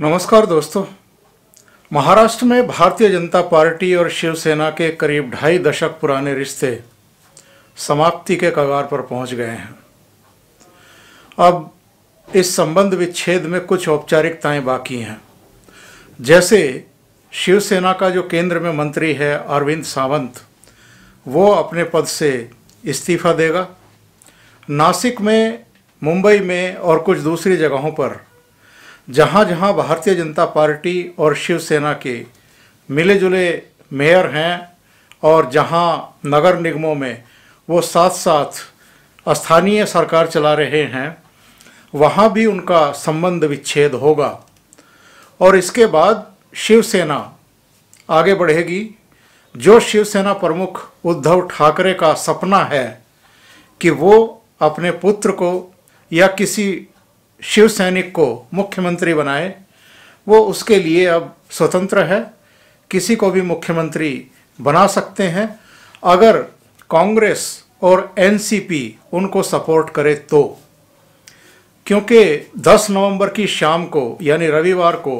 नमस्कार दोस्तों महाराष्ट्र में भारतीय जनता पार्टी और शिवसेना के करीब ढाई दशक पुराने रिश्ते समाप्ति के कगार पर पहुंच गए हैं अब इस संबंध विच्छेद में कुछ औपचारिकताएं बाकी हैं जैसे शिवसेना का जो केंद्र में मंत्री है अरविंद सावंत वो अपने पद से इस्तीफा देगा नासिक में मुंबई में और कुछ दूसरी जगहों पर जहाँ जहाँ भारतीय जनता पार्टी और शिवसेना के मिले जुले मेयर हैं और जहाँ नगर निगमों में वो साथ साथ स्थानीय सरकार चला रहे हैं वहाँ भी उनका संबंध विच्छेद होगा और इसके बाद शिवसेना आगे बढ़ेगी जो शिवसेना प्रमुख उद्धव ठाकरे का सपना है कि वो अपने पुत्र को या किसी शिव सैनिक को मुख्यमंत्री बनाए वो उसके लिए अब स्वतंत्र है किसी को भी मुख्यमंत्री बना सकते हैं अगर कांग्रेस और एनसीपी उनको सपोर्ट करे तो क्योंकि 10 नवंबर की शाम को यानी रविवार को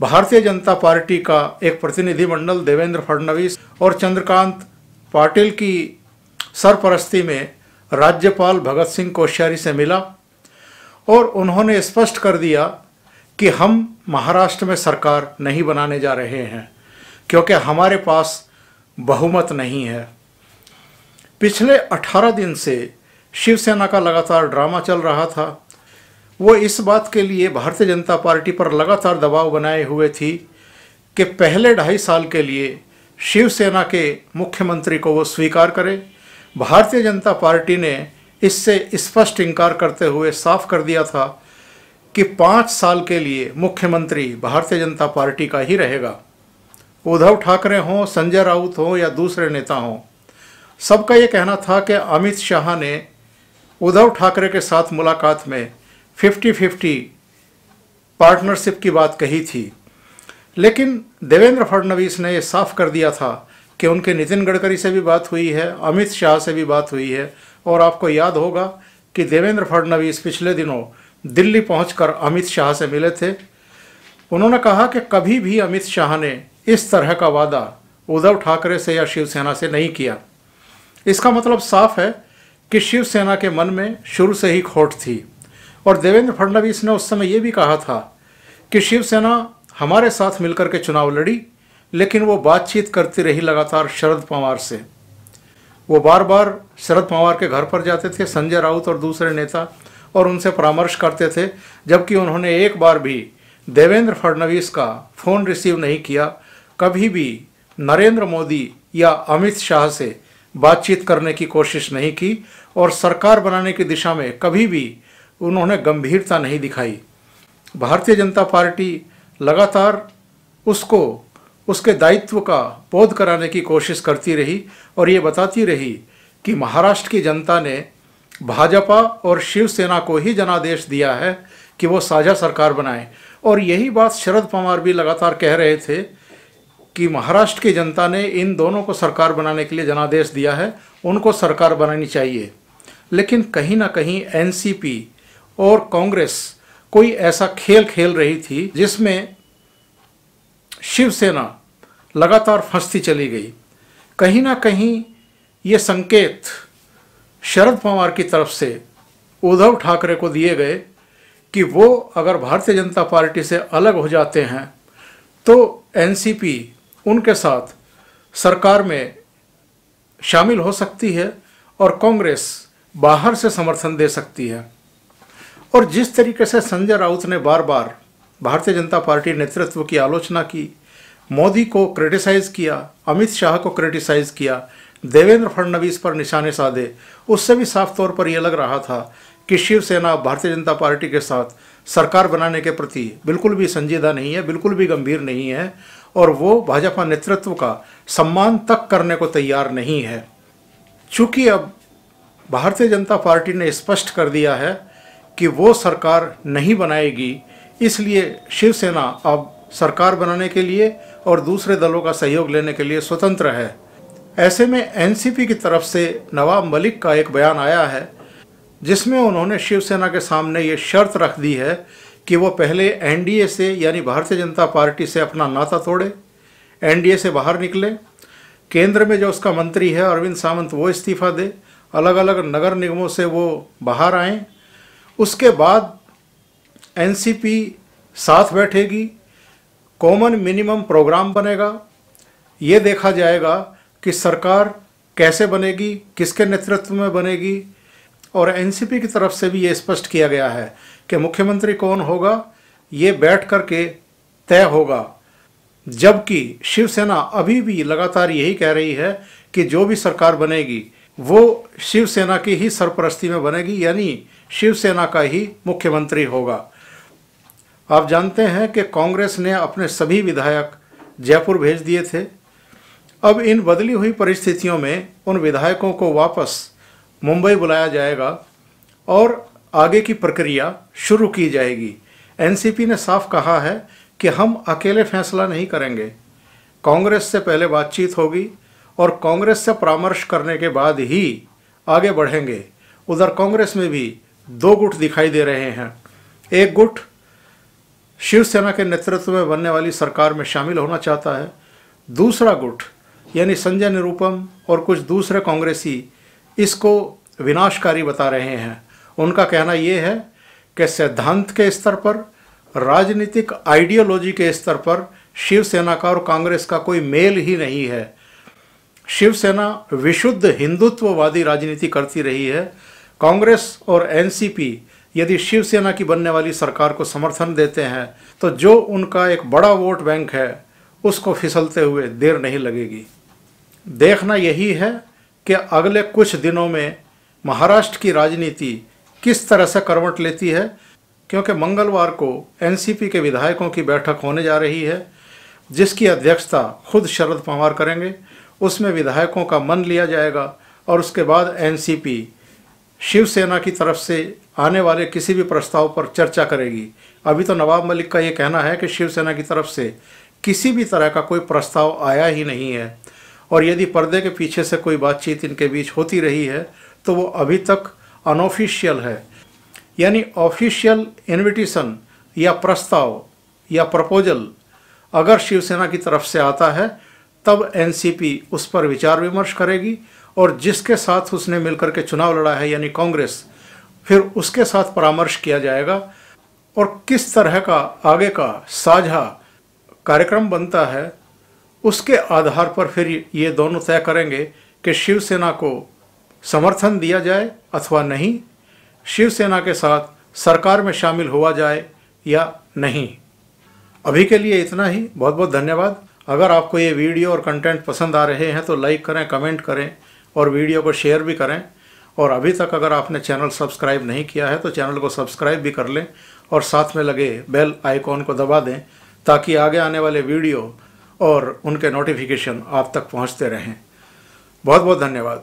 भारतीय जनता पार्टी का एक प्रतिनिधिमंडल देवेंद्र फडणवीस और चंद्रकांत पाटिल की सरपरस्ती में राज्यपाल भगत सिंह कोश्यारी से मिला और उन्होंने स्पष्ट कर दिया कि हम महाराष्ट्र में सरकार नहीं बनाने जा रहे हैं क्योंकि हमारे पास बहुमत नहीं है पिछले 18 दिन से शिवसेना का लगातार ड्रामा चल रहा था वो इस बात के लिए भारतीय जनता पार्टी पर लगातार दबाव बनाए हुए थी कि पहले ढाई साल के लिए शिवसेना के मुख्यमंत्री को वो स्वीकार करे भारतीय जनता पार्टी ने इससे स्पष्ट इनकार करते हुए साफ कर दिया था कि पाँच साल के लिए मुख्यमंत्री भारतीय जनता पार्टी का ही रहेगा उद्धव ठाकरे हों संजय राउत हों या दूसरे नेता हों सबका ये कहना था कि अमित शाह ने उद्धव ठाकरे के साथ मुलाकात में 50-50 पार्टनरशिप की बात कही थी लेकिन देवेंद्र फडणवीस ने ये साफ कर दिया था कि उनके नितिन गडकरी से भी बात हुई है अमित शाह से भी बात हुई है और आपको याद होगा कि देवेंद्र फडणवीस पिछले दिनों दिल्ली पहुंचकर अमित शाह से मिले थे उन्होंने कहा कि कभी भी अमित शाह ने इस तरह का वादा उद्धव ठाकरे से या शिवसेना से नहीं किया इसका मतलब साफ है कि शिवसेना के मन में शुरू से ही खोट थी और देवेंद्र फडणवीस ने उस समय ये भी कहा था कि शिवसेना हमारे साथ मिलकर के चुनाव लड़ी लेकिन वो बातचीत करती रही लगातार शरद पवार से वो बार बार शरद पवार के घर पर जाते थे संजय राउत और दूसरे नेता और उनसे परामर्श करते थे जबकि उन्होंने एक बार भी देवेंद्र फडणवीस का फ़ोन रिसीव नहीं किया कभी भी नरेंद्र मोदी या अमित शाह से बातचीत करने की कोशिश नहीं की और सरकार बनाने की दिशा में कभी भी उन्होंने गंभीरता नहीं दिखाई भारतीय जनता पार्टी लगातार उसको उसके दायित्व का बोध कराने की कोशिश करती रही और ये बताती रही कि महाराष्ट्र की जनता ने भाजपा और शिवसेना को ही जनादेश दिया है कि वो साझा सरकार बनाए और यही बात शरद पवार भी लगातार कह रहे थे कि महाराष्ट्र की जनता ने इन दोनों को सरकार बनाने के लिए जनादेश दिया है उनको सरकार बनानी चाहिए लेकिन कहीं ना कहीं एनसीपी और कांग्रेस कोई ऐसा खेल खेल रही थी जिसमें शिवसेना लगातार फंसती चली गई कहीं ना कहीं ये संकेत शरद पवार की तरफ से उद्धव ठाकरे को दिए गए कि वो अगर भारतीय जनता पार्टी से अलग हो जाते हैं तो एनसीपी उनके साथ सरकार में शामिल हो सकती है और कांग्रेस बाहर से समर्थन दे सकती है और जिस तरीके से संजय राउत ने बार बार भारतीय जनता पार्टी नेतृत्व की आलोचना की मोदी को क्रिटिसाइज़ किया अमित शाह को क्रिटिसाइज़ किया देवेंद्र फडणवीस पर निशाने साधे उससे भी साफ तौर पर यह लग रहा था कि शिवसेना भारतीय जनता पार्टी के साथ सरकार बनाने के प्रति बिल्कुल भी संजीदा नहीं है बिल्कुल भी गंभीर नहीं है और वो भाजपा नेतृत्व का सम्मान तक करने को तैयार नहीं है चूँकि अब भारतीय जनता पार्टी ने स्पष्ट कर दिया है कि वो सरकार नहीं बनाएगी इसलिए शिवसेना अब सरकार बनाने के लिए और दूसरे दलों का सहयोग लेने के लिए स्वतंत्र है ऐसे में एनसीपी की तरफ से नवाब मलिक का एक बयान आया है जिसमें उन्होंने शिवसेना के सामने ये शर्त रख दी है कि वो पहले एनडीए से यानी भारतीय जनता पार्टी से अपना नाता तोड़े एनडीए से बाहर निकले केंद्र में जो उसका मंत्री है अरविंद सावंत वो इस्तीफा दे अलग अलग नगर निगमों से वो बाहर आएँ उसके बाद एनसीपी साथ बैठेगी कॉमन मिनिमम प्रोग्राम बनेगा ये देखा जाएगा कि सरकार कैसे बनेगी किसके नेतृत्व में बनेगी और एनसीपी की तरफ से भी ये स्पष्ट किया गया है कि मुख्यमंत्री कौन होगा ये बैठ कर के तय होगा जबकि शिवसेना अभी भी लगातार यही कह रही है कि जो भी सरकार बनेगी वो शिवसेना की ही सरपरस्ती में बनेगी यानी शिवसेना का ही मुख्यमंत्री होगा आप जानते हैं कि कांग्रेस ने अपने सभी विधायक जयपुर भेज दिए थे अब इन बदली हुई परिस्थितियों में उन विधायकों को वापस मुंबई बुलाया जाएगा और आगे की प्रक्रिया शुरू की जाएगी एनसीपी ने साफ कहा है कि हम अकेले फैसला नहीं करेंगे कांग्रेस से पहले बातचीत होगी और कांग्रेस से परामर्श करने के बाद ही आगे बढ़ेंगे उधर कांग्रेस में भी दो गुट दिखाई दे रहे हैं एक गुट शिवसेना के नेतृत्व में बनने वाली सरकार में शामिल होना चाहता है दूसरा गुट यानी संजय निरूपम और कुछ दूसरे कांग्रेसी इसको विनाशकारी बता रहे हैं उनका कहना ये है कि सिद्धांत के स्तर पर राजनीतिक आइडियोलॉजी के स्तर पर शिवसेना का और कांग्रेस का कोई मेल ही नहीं है शिवसेना विशुद्ध हिंदुत्ववादी राजनीति करती रही है कांग्रेस और एनसीपी यदि शिवसेना की बनने वाली सरकार को समर्थन देते हैं तो जो उनका एक बड़ा वोट बैंक है उसको फिसलते हुए देर नहीं लगेगी देखना यही है कि अगले कुछ दिनों में महाराष्ट्र की राजनीति किस तरह से करवट लेती है क्योंकि मंगलवार को एनसीपी के विधायकों की बैठक होने जा रही है जिसकी अध्यक्षता खुद शरद पवार करेंगे उसमें विधायकों का मन लिया जाएगा और उसके बाद एनसीपी शिवसेना की तरफ से आने वाले किसी भी प्रस्ताव पर चर्चा करेगी अभी तो नवाब मलिक का ये कहना है कि शिवसेना की तरफ से किसी भी तरह का कोई प्रस्ताव आया ही नहीं है और यदि पर्दे के पीछे से कोई बातचीत इनके बीच होती रही है तो वो अभी तक अनऑफिशियल है यानी ऑफिशियल इनविटेशन या प्रस्ताव या प्रपोजल अगर शिवसेना की तरफ से आता है तब एनसीपी उस पर विचार विमर्श करेगी और जिसके साथ उसने मिलकर के चुनाव लड़ा है यानी कांग्रेस फिर उसके साथ परामर्श किया जाएगा और किस तरह का आगे का साझा कार्यक्रम बनता है उसके आधार पर फिर ये दोनों तय करेंगे कि शिवसेना को समर्थन दिया जाए अथवा नहीं शिवसेना के साथ सरकार में शामिल हुआ जाए या नहीं अभी के लिए इतना ही बहुत बहुत धन्यवाद अगर आपको ये वीडियो और कंटेंट पसंद आ रहे हैं तो लाइक करें कमेंट करें और वीडियो को शेयर भी करें और अभी तक अगर आपने चैनल सब्सक्राइब नहीं किया है तो चैनल को सब्सक्राइब भी कर लें और साथ में लगे बेल आइकॉन को दबा दें ताकि आगे आने वाले वीडियो और उनके नोटिफिकेशन आप तक पहुंचते रहें बहुत बहुत धन्यवाद